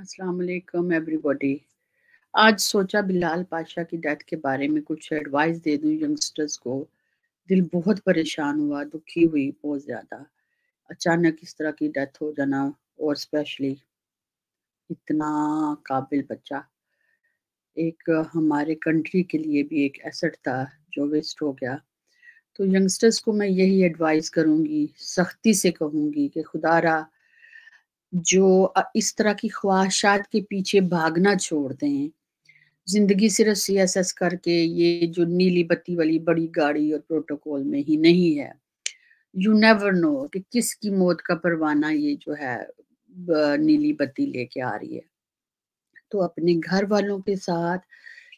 असलकम एवरीबॉडी आज सोचा बिलाल पाशा की डेथ के बारे में कुछ एडवाइस दे दूं यंगस्टर्स को दिल बहुत परेशान हुआ दुखी हुई बहुत ज़्यादा अचानक इस तरह की डेथ हो जाना और स्पेशली इतना काबिल बच्चा एक हमारे कंट्री के लिए भी एक एसेट था जो वेस्ट हो गया तो यंगस्टर्स को मैं यही एडवाइस करूँगी सख्ती से कहूँगी कि खुदा रहा जो इस तरह की ख्वाहिशात के पीछे भागना छोड़ दें जिंदगी सिर्फ सी एस एस करके ये जो नीली बत्ती वाली बड़ी गाड़ी और प्रोटोकॉल में ही नहीं है यू नेवर नो कि किसकी मौत का परवाना ये जो है नीली बत्ती लेके आ रही है तो अपने घर वालों के साथ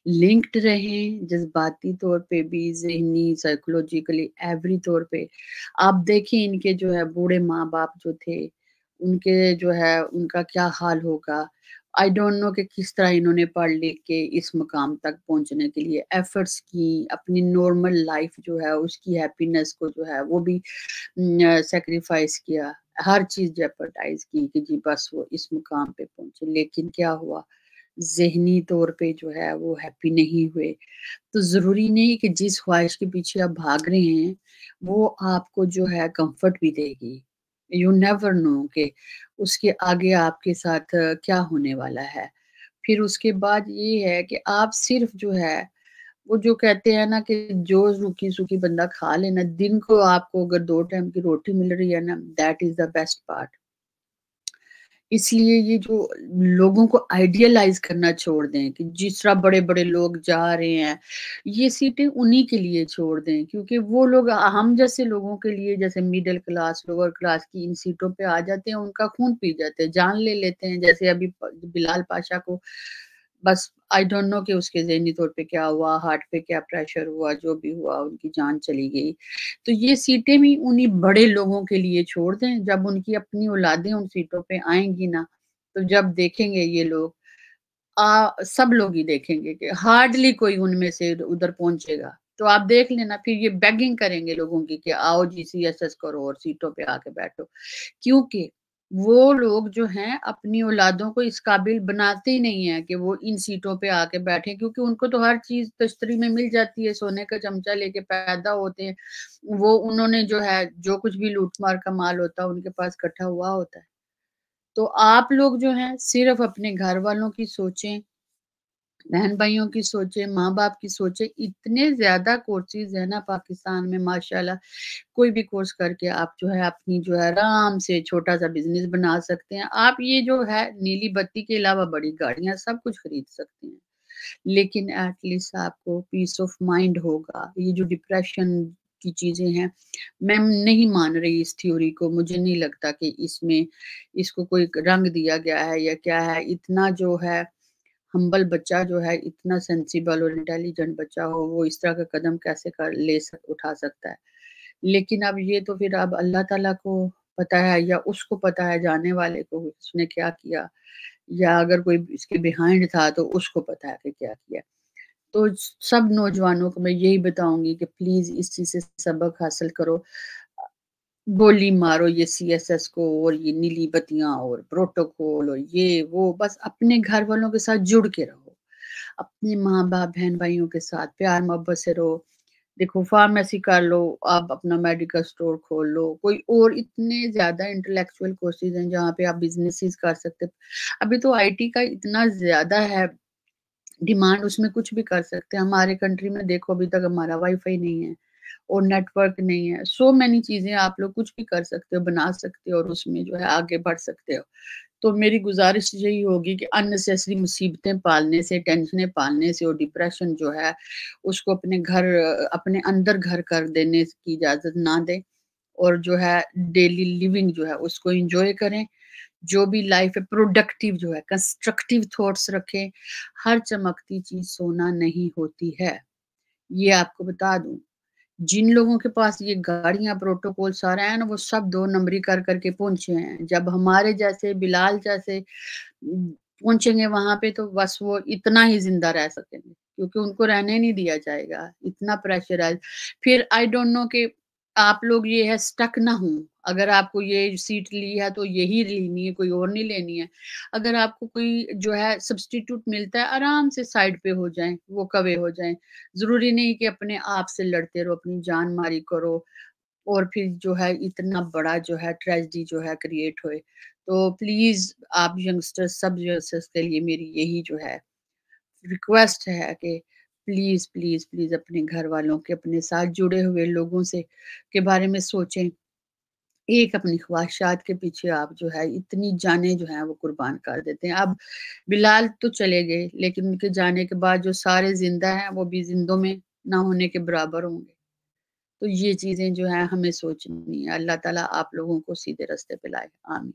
लिंक्ड रहें जज्बाती तौर पे भी जहनी साइकोलॉजिकली एवरी तौर पे आप देखें इनके जो है बूढ़े माँ बाप जो थे उनके जो है उनका क्या हाल होगा आई डोंट नो कि किस तरह इन्होंने पढ़ लिख के इस मकाम तक पहुंचने के लिए एफर्ट्स की अपनी नॉर्मल लाइफ जो है उसकी हैप्पीनेस को जो है वो भी सेक्रीफाइस किया हर चीज़ जेपरटाइज की कि जी बस वो इस मुकाम पे पहुंचे लेकिन क्या हुआ जहनी तौर पे जो है वो हैप्पी नहीं हुए तो ज़रूरी नहीं कि जिस ख्वाहिश के पीछे आप भाग रहे हैं वो आपको जो है कंफर्ट भी देगी यू नेवर नो के उसके आगे आपके साथ क्या होने वाला है फिर उसके बाद ये है कि आप सिर्फ जो है वो जो कहते हैं ना कि जो रूखी सूखी बंदा खा लेना दिन को आपको अगर दो टाइम की रोटी मिल रही है ना that is the best part इसलिए ये जो लोगों को आइडियलाइज करना छोड़ दें कि जिस तरह बड़े बड़े लोग जा रहे हैं ये सीटें उन्हीं के लिए छोड़ दें क्योंकि वो लोग हम जैसे लोगों के लिए जैसे मिडिल क्लास लोअर क्लास की इन सीटों पे आ जाते हैं उनका खून पी जाते हैं जान ले लेते हैं जैसे अभी बिलाल पाशा को बस आई डोंट नो कि उसके जहनी तौर पे क्या हुआ हार्ट पे क्या प्रेशर हुआ जो भी हुआ उनकी जान चली गई तो ये सीटें भी उन्हीं बड़े लोगों के लिए छोड़ दें जब उनकी अपनी औलादें उन सीटों पे आएंगी ना तो जब देखेंगे ये लोग आ, सब लोग ही देखेंगे कि हार्डली कोई उनमें से उधर पहुंचेगा तो आप देख लेना फिर ये बैगिंग करेंगे लोगों की कि आओ जी सी एस एस करो और सीटों पे आके बैठो क्योंकि वो लोग जो हैं अपनी औलादों को इस काबिल बनाते ही नहीं है कि वो इन सीटों पे आके बैठे क्योंकि उनको तो हर चीज तश्तरी में मिल जाती है सोने का चमचा लेके पैदा होते हैं वो उन्होंने जो है जो कुछ भी लूटमार का माल होता है उनके पास इकट्ठा हुआ होता है तो आप लोग जो हैं सिर्फ अपने घर वालों की सोचें बहन भाइयों की सोचे माँ बाप की सोचे इतने ज्यादा कोर्सेज है ना पाकिस्तान में माशाल्लाह कोई भी कोर्स करके आप जो है अपनी जो है आराम से छोटा सा बिजनेस बना सकते हैं आप ये जो है नीली बत्ती के अलावा बड़ी गाड़ियां सब कुछ खरीद सकते हैं लेकिन एटलीस्ट आपको पीस ऑफ माइंड होगा ये जो डिप्रेशन की चीज़ें हैं मैं नहीं मान रही इस थ्योरी को मुझे नहीं लगता कि इसमें इसको कोई रंग दिया गया है या क्या है इतना जो है हम्बल बच्चा जो है इतना सेंसिबल और इंटेलिजेंट बच्चा हो वो इस तरह का कदम कैसे कर ले सक उठा सकता है लेकिन अब ये तो फिर अब अल्लाह ताला को पता है या उसको पता है जाने वाले को उसने क्या किया या अगर कोई इसके बिहाइंड था तो उसको पता है कि क्या किया तो सब नौजवानों को मैं यही बताऊंगी कि प्लीज़ इस चीज़ से सबक हासिल करो गोली मारो ये सीएसएस को और ये नीली बत्तियां और प्रोटोकॉल और ये वो बस अपने घर वालों के साथ जुड़ के रहो अपने माँ बाप बहन भाइयों के साथ प्यार मोहब्बत से रहो देखो फार्मेसी कर लो आप अपना मेडिकल स्टोर खोल लो कोई और इतने ज्यादा इंटेलेक्चुअल कोर्सेज हैं जहाँ पे आप बिजनेस कर सकते अभी तो आईटी का इतना ज्यादा है डिमांड उसमें कुछ भी कर सकते हैं हमारे कंट्री में देखो अभी तक हमारा वाईफाई नहीं है और नेटवर्क नहीं है सो so मैनी चीजें आप लोग कुछ भी कर सकते हो बना सकते हो और उसमें जो है आगे बढ़ सकते हो तो मेरी गुजारिश यही होगी कि अननेसेसरी मुसीबतें पालने से टेंशनें पालने से और डिप्रेशन जो है उसको अपने घर अपने अंदर घर कर देने की इजाज़त ना दें और जो है डेली लिविंग जो है उसको इंजॉय करें जो भी लाइफ है प्रोडक्टिव जो है कंस्ट्रक्टिव थॉट्स रखें हर चमकती चीज सोना नहीं होती है ये आपको बता दूं जिन लोगों के पास ये गाड़ियां प्रोटोकॉल सारा है ना वो सब दो नंबरी कर करके पहुंचे हैं जब हमारे जैसे बिलाल जैसे पहुंचेंगे वहां पे तो बस वो इतना ही जिंदा रह सकेंगे क्योंकि उनको रहने नहीं दिया जाएगा इतना है फिर आई डोंट नो कि आप लोग ये है स्टक ना हूं अगर आपको ये सीट ली है तो यही लेनी है कोई और नहीं लेनी है अगर आपको कोई जो है सब्सटीट्यूट मिलता है आराम से साइड पे हो जाए वो कवे हो जाए जरूरी नहीं कि अपने आप से लड़ते रहो अपनी जान मारी करो और फिर जो है इतना बड़ा जो है ट्रेजिडी जो है क्रिएट होए तो प्लीज आप यंगस्टर्स सब यंगस्टर्स के लिए मेरी यही जो है रिक्वेस्ट है कि प्लीज प्लीज प्लीज अपने घर वालों के अपने साथ जुड़े हुए लोगों से के बारे में सोचें एक अपनी ख्वाहिशात के पीछे आप जो है इतनी जाने जो है वो कुर्बान कर देते हैं अब बिलाल तो चले गए लेकिन उनके जाने के बाद जो सारे जिंदा हैं वो भी जिंदों में ना होने के बराबर होंगे तो ये चीज़ें जो है हमें सोचनी है अल्लाह ताला आप लोगों को सीधे रास्ते पे लाए आमीन